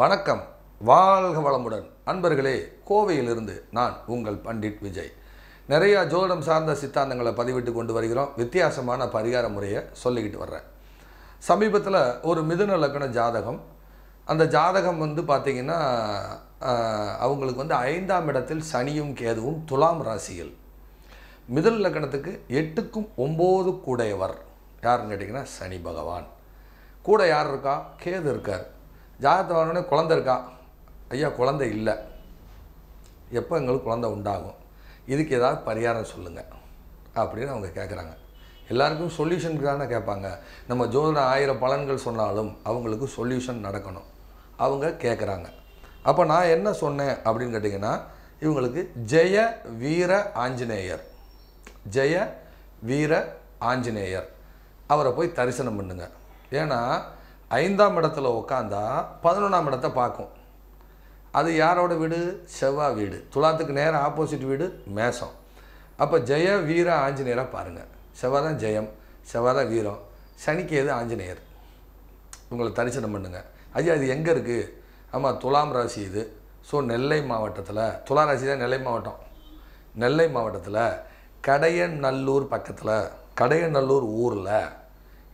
வணக்கம் வாழ்க வளமுடன் அன்பர்களே கோவையிலிருந்து நான் உங்கள் பண்டிட் விஜய் நிறையா ஜோதிடம் சார்ந்த சித்தாந்தங்களை பதிவிட்டு கொண்டு வருகிறோம் வித்தியாசமான பரிகார முறையை சொல்லிக்கிட்டு வர்றேன் சமீபத்தில் ஒரு மிதுன லக்கண ஜாதகம் அந்த ஜாதகம் வந்து பார்த்திங்கன்னா அவங்களுக்கு வந்து ஐந்தாம் இடத்தில் சனியும் கேதுவும் துலாம் ராசிகள் மிதுன லக்கணத்துக்கு எட்டுக்கும் ஒம்பது கூடையவர் யாருன்னு கேட்டிங்கன்னா சனி பகவான் கூட யார் இருக்கா கேது இருக்கார் ஜாதகத்தை வாங்கினே குழந்த இருக்கான் ஐயா குழந்தை இல்லை எப்போ எங்களுக்கு குழந்த உண்டாகும் இதுக்கு ஏதாவது பரிகாரம் சொல்லுங்கள் அப்படின்னு அவங்க கேட்குறாங்க எல்லாருக்கும் சொல்யூஷனுக்கு தானே கேட்பாங்க நம்ம ஜோதிடம் ஆயிரம் பலன்கள் சொன்னாலும் அவங்களுக்கு சொல்யூஷன் நடக்கணும் அவங்க கேட்குறாங்க அப்போ நான் என்ன சொன்னேன் அப்படின்னு கேட்டிங்கன்னா இவங்களுக்கு ஜெய வீர ஆஞ்சநேயர் ஜெய வீர ஆஞ்சநேயர் அவரை போய் தரிசனம் பண்ணுங்க ஏன்னா ஐந்தாம் இடத்துல உட்காந்தா பதினொன்றாம் இடத்த பார்க்கும் அது யாரோட வீடு செவ்வாய் வீடு துலாத்துக்கு நேரம் ஆப்போசிட் வீடு மேசம் அப்போ ஜெய வீர ஆஞ்சநேயராக பாருங்கள் செவ்வாய் தான் ஜெயம் செவ்வாய் தான் வீரம் சனிக்கு எது ஆஞ்சநேயர் உங்களை தரிசனம் பண்ணுங்கள் ஐயா அது எங்கே இருக்குது ஆமாம் துலாம் ராசி இது ஸோ நெல்லை மாவட்டத்தில் துலா ராசி தான் நெல்லை மாவட்டம் நெல்லை மாவட்டத்தில் கடையநல்லூர் பக்கத்தில் கடையநல்லூர் ஊரில்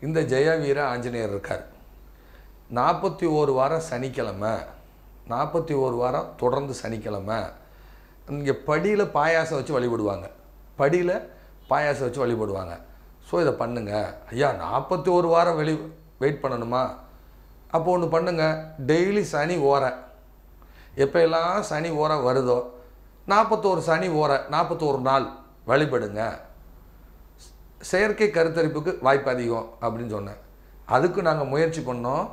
இந்த ஜெயவீர ஆஞ்சநேயர் இருக்கார் நாற்பத்தி ஒரு வாரம் சனிக்கிழமை நாற்பத்தி ஒரு வாரம் தொடர்ந்து சனிக்கிழமை இங்கே படியில் பாயாசம் வச்சு வழிபடுவாங்க படியில் பாயாசம் வச்சு வழிபடுவாங்க ஸோ இதை பண்ணுங்கள் ஐயா நாற்பத்தி ஒரு வாரம் வெளி வெயிட் பண்ணணுமா அப்போ ஒன்று பண்ணுங்கள் டெய்லி சனி ஓர எப்போயெல்லாம் சனி ஓர வருதோ நாற்பத்தோரு சனி ஓர நாற்பத்தோரு நாள் வழிபடுங்க செயற்கை கருத்தரிப்புக்கு வாய்ப்பு அதிகம் அப்படின்னு சொன்னேன் அதுக்கு நாங்கள் முயற்சி பண்ணோம்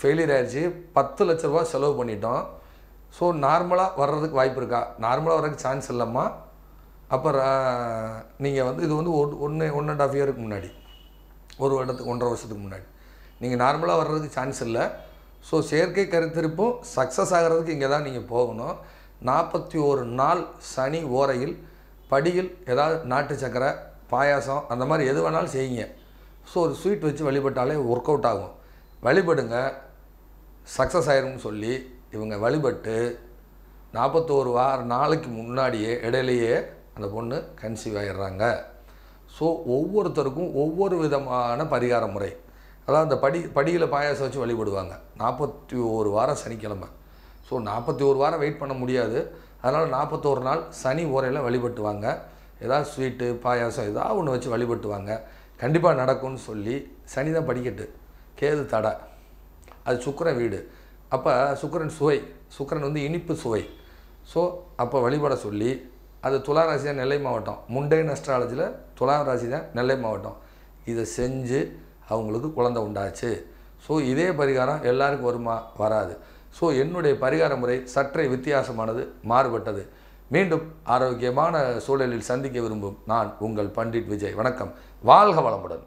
ஃபெயிலியர் ஆயிடுச்சு பத்து லட்ச ரூபா செலவு பண்ணிட்டோம் ஸோ நார்மலாக வர்றதுக்கு வாய்ப்பு இருக்கா நார்மலாக வர்றதுக்கு சான்ஸ் இல்லைம்மா அப்புறம் நீங்கள் வந்து இது வந்து ஒரு ஒன்று ஒன் அண்ட் ஆஃப் இயருக்கு முன்னாடி ஒரு வருடத்துக்கு ஒன்றரை வருஷத்துக்கு முன்னாடி நீங்கள் நார்மலாக வர்றதுக்கு சான்ஸ் இல்லை ஸோ செயற்கை கருத்திருப்பும் சக்ஸஸ் ஆகிறதுக்கு இங்கே தான் நீங்கள் போகணும் நாற்பத்தி ஒரு நாள் சனி ஓரையில் படியில் ஏதாவது நாட்டு சக்கரை பாயாசம் அந்த மாதிரி எது வேணாலும் செய்யுங்க ஸோ ஒரு ஸ்வீட் வச்சு வழிபட்டாலே ஒர்க் அவுட் ஆகும் வழிபடுங்க சக்ஸஸ் ஆயிரும்னு சொல்லி இவங்க வழிபட்டு நாற்பத்தோரு வார நாளைக்கு முன்னாடியே இடையிலையே அந்த பொண்ணு கன்சீவ் ஆகிடுறாங்க ஸோ ஒவ்வொருத்தருக்கும் ஒவ்வொரு விதமான பரிகார முறை அதாவது அந்த படி படியில் பாயாசம் வச்சு வழிபடுவாங்க நாற்பத்தி ஒரு வாரம் சனிக்கிழமை ஸோ நாற்பத்தி ஒரு வாரம் வெயிட் பண்ண முடியாது அதனால் நாற்பத்தோரு நாள் சனி ஓரையில் வழிபட்டுவாங்க ஏதாவது ஸ்வீட்டு பாயாசம் ஏதாவது ஒன்று வச்சு வழிபட்டுவாங்க கண்டிப்பாக நடக்கும்னு சொல்லி சனி தான் படிக்கட்டு கேது தடை அது சுக்கரன் வீடு அப்போ சுக்கரன் சுவை சுக்கரன் வந்து இனிப்பு சுவை ஸோ அப்போ வழிபட சொல்லி அது துலா ராசி தான் நெல்லை மாவட்டம் முண்டை அஸ்ட்ராலஜியில் துலா ராசி தான் நெல்லை மாவட்டம் இதை செஞ்சு அவங்களுக்கு குழந்த உண்டாச்சு ஸோ இதே பரிகாரம் எல்லாருக்கும் வருமா வராது ஸோ என்னுடைய பரிகார முறை சற்றே வித்தியாசமானது மாறுபட்டது மீண்டும் ஆரோக்கியமான சூழலில் சந்திக்க விரும்பும் நான் உங்கள் பண்டிட் விஜய் வணக்கம் வாழ்க வளமுடன்